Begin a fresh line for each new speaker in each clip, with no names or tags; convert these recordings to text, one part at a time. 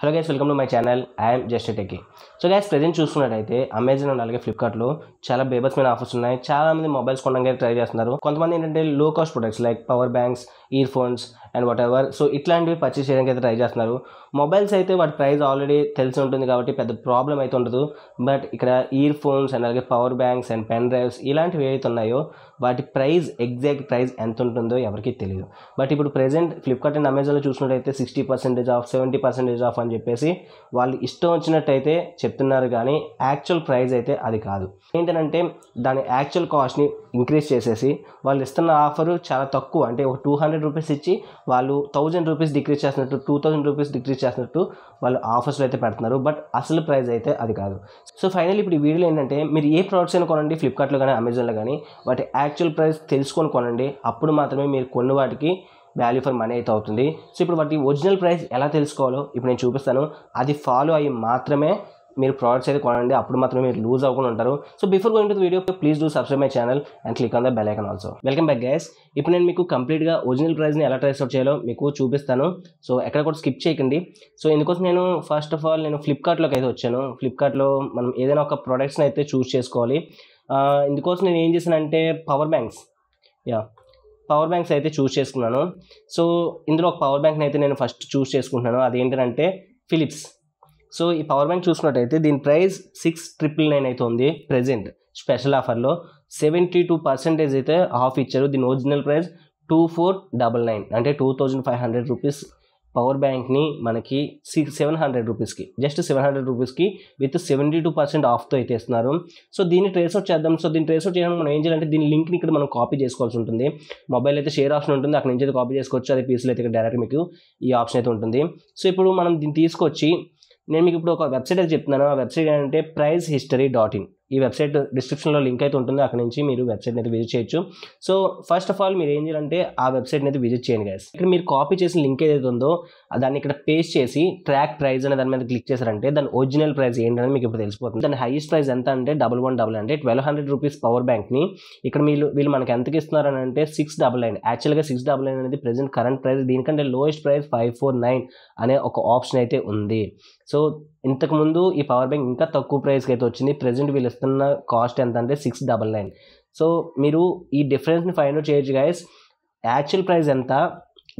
hello guys welcome to my channel I'm just techie so guys present చూసుకున్నట్టయితే Amazon and అలాగే ఫ్లిప్కార్ట్లో చాలా బేబస్మైన offers ఉన్నాయి చాలా మంది మొబైల్స్ కొనడానికి ట్రై చేస్తున్నారు కొంతమంది ఏంటంటే low cost products like power banks earphones and whatever so ఇట్లాంటివి పర్చేస్ చేయడానికి అయితే ట్రై చేస్తున్నారు మొబైల్స్ అయితే వాటి ప్రైస్ ఆల్రెడీ తెలిసి ఉంటుంది కాబట్టి పెద్ద ప్రాబ్లం అయితే ఉండదు బట్ ఇక్కడ ఇయర్ ఫోన్స్ అండ్ అలాగే power banks and pen drives ఇలాంటివి ఏవైతే ఉన్నాయో వాటి ప్రైస్ ఎగ్జాక్ట్ ప్రైస్ ఎంత ఉంటుందో ఎవరికి తెలియదు బట్ ఇప్పుడు ప్రెసెంట్ ఫ్లిప్కార్ట్ అండ్ అమెజాన్లో చూసినట్టయితే sixty percentage off seventy percentage off అని చెప్పేసి వాళ్ళు ఇష్టం వచ్చినట్టయితే చెప్తున్నారు కానీ యాక్చువల్ ప్రైస్ అయితే అది కాదు ఏంటంటే దాని యాక్చువల్ కాస్ట్ని ఇంక్రీజ్ చేసేసి వాళ్ళు ఇస్తున్న ఆఫరు చాలా తక్కువ అంటే ఒక టూ హండ్రెడ్ రూపీస్ ఇచ్చి వాళ్ళు థౌజండ్ రూపీస్ డిక్రీజ్ చేసినట్టు టూ థౌజండ్ రూపీస్ డిక్రీజ్ చేసినట్టు వాళ్ళు ఆఫర్స్లో అయితే పెడుతున్నారు బట్ అసలు ప్రైస్ అయితే అది కాదు సో ఫైనల్ ఇప్పుడు ఈ వీడియోలో ఏంటంటే మీరు ఏ ప్రోడక్ట్స్ అయినా కొనండి ఫ్లిప్కార్ట్లో కానీ అమెజాన్లో కానీ వాటి యాక్చువల్ ప్రైస్ తెలుసుకొని కొనండి అప్పుడు మాత్రమే మీరు కొన్న వాటికి వాల్యూ ఫర్ మనీ అయితే అవుతుంది సో ఇప్పుడు వాటి ఒరిజినల్ ప్రైస్ ఎలా తెలుసుకోవాలో ఇప్పుడు నేను చూపిస్తాను అది ఫాలో అయ్యి మాత్రమే మీరు ప్రోడక్ట్స్ అయితే కొనండి అప్పుడు మాత్రమే మీరు లూజ్ అవ్వకుండా ఉంటారు so before going to video please do subscribe my channel and click on the bell icon also welcome back guys ఇప్పుడు నేను మీకు కంప్లీట్గా ఒరిజినల్ ప్రైస్ని ఎలా ట్రైస్ అవుట్ చేయాలో మీకు చూపిస్తాను సో ఎక్కడ కూడా స్కిప్ చేయకండి సో ఇందుకోసం నేను ఫస్ట్ ఆఫ్ ఆల్ నేను ఫ్లిప్కార్ట్లోకి అయితే వచ్చాను ఫ్లిప్కార్ట్లో మనం ఏదైనా ఒక ప్రోడక్ట్స్ని అయితే చూస్ చేసుకోవాలి ఇందుకోసం నేను ఏం చేశానంటే పవర్ బ్యాంక్స్ యా పవర్ బ్యాంక్స్ అయితే చూస్ చేసుకున్నాను సో ఇందులో ఒక పవర్ బ్యాంక్ని అయితే నేను ఫస్ట్ చూస్ చేసుకుంటున్నాను అదేంటంటే ఫిలిప్స్ సో ఈ పవర్ బ్యాంక్ చూసుకున్నట్టయితే దీని ప్రైస్ సిక్స్ ట్రిపుల్ నైన్ అయితే ఉంది ప్రెజెంట్ స్పెషల్ ఆఫర్లో సెవెంటీ టూ పర్సెంటేజ్ అయితే ఆఫ్ ఇచ్చారు దీని original price two four double nine అంటే two thousand five hundred rupees power బ్యాంక్ని మనకి సిక్స్ సెవెన్ హండ్రెడ్ రూపీస్కి జస్ట్ సెవెన్ హండ్రెడ్ రూపీస్కి విత్ సెవెంటీ టూ పర్సెంట్ ఆఫ్తో అయితే ఇస్తున్నారు సో దీన్ని ట్రేస్ అవుట్ చేద్దాం సో దీన్ని ట్రేస్ చేయడం మనం ఏం చేయాలంటే దీని లింక్ని ఇక్కడ మనం కాపీ చేసుకోవాల్సి ఉంటుంది మొబైల్ అయితే షేర్ ఆప్షన్ ఉంటుంది అక్కడ నుంచి అయితే కాపీ చేసుకోవచ్చు అది పీసులు అయితే ఇక్కడ డైరెక్ట్ మీకు ఈ ఆప్షన్ అయితే ఉంటుంది సో ఇప్పుడు మనం దీన్ని తీసుకొచ్చి నేను మీకు ఇప్పుడు ఒక వెబ్సైట్ అయితే చెప్తున్నాను ఆ వెబ్సైట్ ఏంటంటే ప్రైస్ హిస్టరీ డాట్ ఇన్ ఈ వెబ్సైట్ డిస్క్రిప్షన్లో లింక్ అయితే ఉంటుంది అక్కడ నుంచి మీరు వెబ్సైట్ని అయితే విజిట్ చేయొచ్చు సో ఫస్ట్ ఆఫ్ ఆల్ మీరు ఏం చేయాలంటే ఆ వెబ్సైట్ని అయితే విజిట్ చేయండి గైస్ ఇక్కడ మీరు కాపీ చేసిన లింక్ ఏదైతే ఉందో దాన్ని ఇక్కడ పేస్ట్ చేసి ట్రాక్ ప్రైస్ అనే దాని మీద క్లిక్ చేశారంటే దాని ఒరిజినల్ ప్రైస్ ఏంటని మీకు ఇప్పుడు తెలిసిపోతుంది దాని హైయెస్ట్ ప్రైస్ ఎంత అంటే డబల్ వన్ డబల్ అంటే ట్వెల్వ్ హండ్రెడ్ రూపీస్ పవర్ బ్యాంక్ని ఇక్కడ మీరు వీళ్ళు మనకి ఎంతకి ఇస్తున్నారని అంటే సిక్స్ డబల్ నైన్ యాక్చువల్గా సిక్స్ డబల్ నైన్ అనేది ప్రెసెంట్ కరెంట్ ప్రైస్ దీనికంటే lowest price five four nine అనే ఒక ఆప్షన్ అయితే ఉంది సో ఇంతకుముందు ఈ పవర్ బ్యాంక్ ఇంకా తక్కువ ప్రైస్కి అయితే వచ్చింది ప్రజెంట్ వీళ్ళు ఇస్తున్న కాస్ట్ ఎంత అంటే సిక్స్ డబల్ నైన్ సో మీరు ఈ డిఫరెన్స్ని ఫైండ్ అవుట్ చేయొచ్చు గైస్ యాక్చువల్ ప్రైస్ ఎంత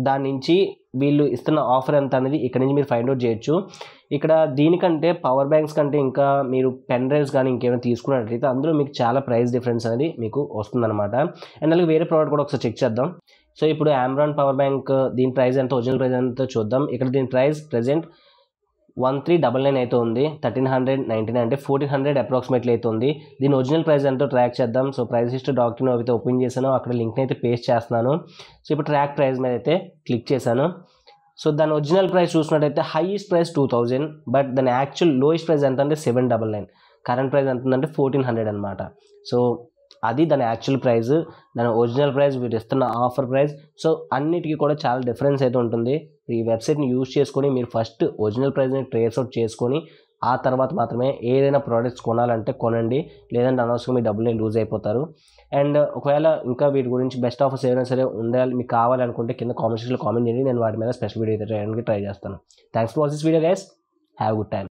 దాని నుంచి వీళ్ళు ఇస్తున్న ఆఫర్ ఎంత అనేది ఇక్కడ నుంచి మీరు ఫైండ్ అవుట్ చేయొచ్చు ఇక్కడ దీనికంటే పవర్ బ్యాంక్స్ కంటే ఇంకా మీరు పెన్ డ్రైవ్స్ కానీ ఇంకేమైనా తీసుకున్నట్లయితే అందులో మీకు చాలా ప్రైస్ డిఫరెన్స్ అనేది మీకు వస్తుందన్నమాట అండ్ అలాగే వేరే ప్రోడక్ట్ కూడా ఒకసారి చెక్ చేద్దాం సో ఇప్పుడు ఆమ్రాన్ పవర్ బ్యాంక్ దీని ప్రైస్ ఎంత ఒరిజినల్ ప్రైస్ ఎంత చూద్దాం ఇక్కడ దీని price present one three double nine అయితే ఉంది థర్టీన్ హండ్రెడ్ నైంటీ నైన్ అంటే ఫోర్టీన్ హండ్రెడ్ అప్రాక్సిమేట్లీ అయితే ఉంది దీని ఒరిజినల్ ప్రైస్ ఎంతో ట్రాక్ చేద్దాం సో ప్రైస్ హిస్ట్ డాక్యుమెంట్ అయితే ఓపెన్ చేశాను అక్కడ లింక్ని అయితే పేస్ట్ చేస్తున్నాను సో ఇప్పుడు ట్రాక్ ప్రైస్ మీద అయితే క్లిక్ చేశాను సో దాని ఒరిజినల్ ప్రైస్ చూసినట్టయితే highest price two thousand but దాని యాక్చువల్ లోయెస్ట్ ప్రైస్ ఎంత అంటే seven double nine current price ఎంత ఉందంటే ఫోర్టీన్ హండ్రెడ్ అనమాట సో అది దాని యాక్చువల్ ప్రైస్ దాని ఒరిజినల్ ప్రైస్ వీరు ఇస్తున్న ఆఫర్ ప్రైస్ సో అన్నిటికీ కూడా చాలా డిఫరెన్స్ అయితే ఉంటుంది ఈ వెబ్సైట్ని యూజ్ చేసుకొని మీరు ఫస్ట్ ఒరిజినల్ ప్రైస్ని ట్రేస్ అవుట్ చేసుకొని ఆ తర్వాత మాత్రమే ఏదైనా ప్రోడక్ట్స్ కొనాలంటే కొనండి లేదంటే అనవసరంగా మీ డబ్బులు లూజ్ అయిపోతారు అండ్ ఒకవేళ ఇంకా వీటి గురించి బెస్ట్ ఆఫర్స్ ఏదైనా సరే ఉండాలి మీకు కావాలనుకుంటే కింద కామెంట్ సెక్షన్లో కామెంట్ చేయండి నేను వాటి మీద స్పెషల్ వీడియో అయితే ట్రై చేస్తాను thanks for watch this video guys have good time